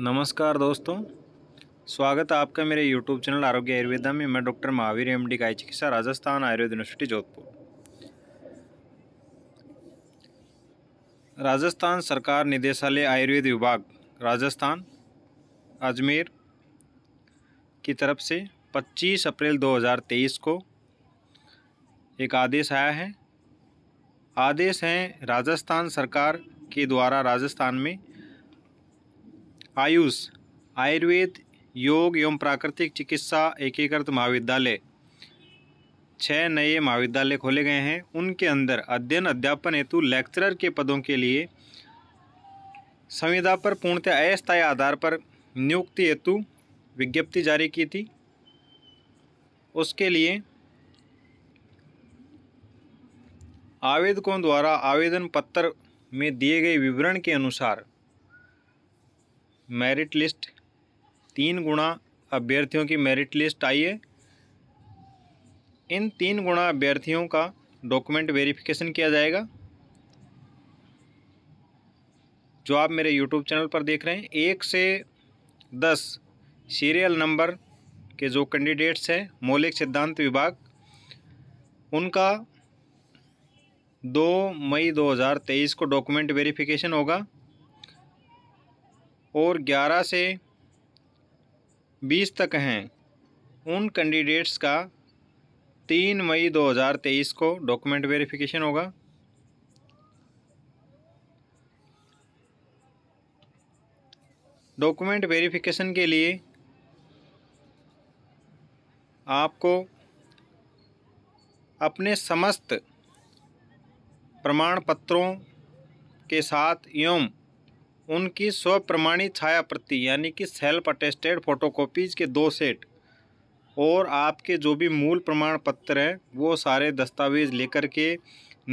नमस्कार दोस्तों स्वागत है आपका मेरे यूट्यूब चैनल आरोग्य आयुर्वेदा में मैं डॉक्टर महावीर एम डी का चिकित्सा राजस्थान आयुर्वेद यूनिवर्सिटी जोधपुर राजस्थान सरकार निदेशालय आयुर्वेद विभाग राजस्थान अजमेर की तरफ से 25 अप्रैल 2023 को एक आदेश आया है आदेश हैं राजस्थान सरकार के द्वारा राजस्थान में आयुष आयुर्वेद योग एवं प्राकृतिक चिकित्सा एकीकृत महाविद्यालय छः नए महाविद्यालय खोले गए हैं उनके अंदर अध्ययन अध्यापन हेतु लेक्चरर के पदों के लिए संविदा पर पूर्णतः अस्थायी आधार पर नियुक्ति हेतु विज्ञप्ति जारी की थी उसके लिए आवेदकों द्वारा आवेदन पत्र में दिए गए विवरण के अनुसार मेरिट लिस्ट तीन गुणा अभ्यर्थियों की मेरिट लिस्ट आई है इन तीन गुणा अभ्यर्थियों का डॉक्यूमेंट वेरिफिकेशन किया जाएगा जो आप मेरे यूट्यूब चैनल पर देख रहे हैं एक से दस सीरियल नंबर के जो कैंडिडेट्स हैं मौलिक सिद्धांत विभाग उनका दो मई 2023 को डॉक्यूमेंट वेरिफिकेशन होगा और 11 से 20 तक हैं उन कैंडिडेट्स का 3 मई 2023 को डॉक्यूमेंट वेरिफिकेशन होगा डॉक्यूमेंट वेरिफिकेशन के लिए आपको अपने समस्त प्रमाण पत्रों के साथ एवं उनकी स्व प्रमाणित छाया प्रति यानी कि सेल्फ अटेस्टेड फोटोकॉपीज़ के दो सेट और आपके जो भी मूल प्रमाण पत्र हैं वो सारे दस्तावेज लेकर के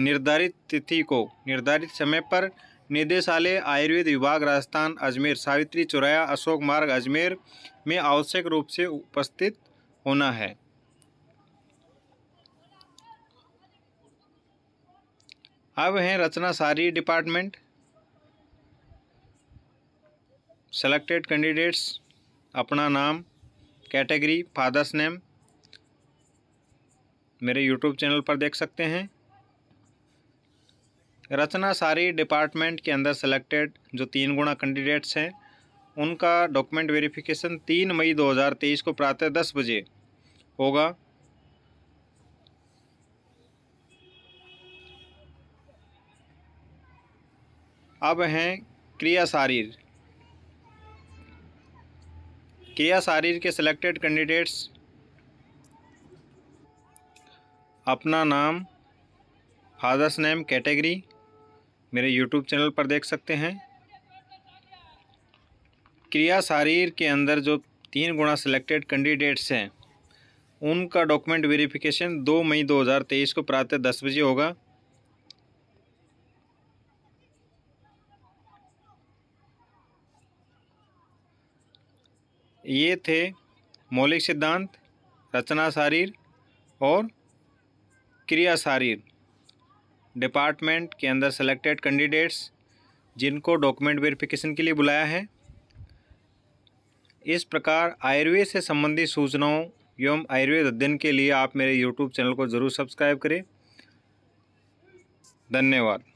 निर्धारित तिथि को निर्धारित समय पर निदेशालय आयुर्वेद विभाग राजस्थान अजमेर सावित्री चौराया अशोक मार्ग अजमेर में आवश्यक रूप से उपस्थित होना है अब हैं रचना सारी डिपार्टमेंट सेलेक्टेड कैंडिडेट्स अपना नाम कैटेगरी फादर्स नेम मेरे यूट्यूब चैनल पर देख सकते हैं रचना सारी डिपार्टमेंट के अंदर सेलेक्टेड जो तीन गुणा कैंडिडेट्स हैं उनका डॉक्यूमेंट वेरिफिकेशन तीन मई 2023 को प्रातः दस बजे होगा अब हैं क्रिया शारीर किया शारीर के सिलेक्टेड कैंडिडेट्स अपना नाम फादर्स नेम कैटेगरी मेरे यूट्यूब चैनल पर देख सकते हैं क्रिया शारीर के अंदर जो तीन गुणा सिलेक्टेड कैंडिडेट्स हैं उनका डॉक्यूमेंट वेरिफिकेशन 2 मई 2023 को प्रातः दस बजे होगा ये थे मौलिक सिद्धांत रचना शारीर और क्रिया शारीर डिपार्टमेंट के अंदर सेलेक्टेड कैंडिडेट्स जिनको डॉक्यूमेंट वेरिफिकेशन के लिए बुलाया है इस प्रकार आयुर्वेद से संबंधित सूचनाओं एवं आयुर्वेद अध्ययन के लिए आप मेरे यूट्यूब चैनल को ज़रूर सब्सक्राइब करें धन्यवाद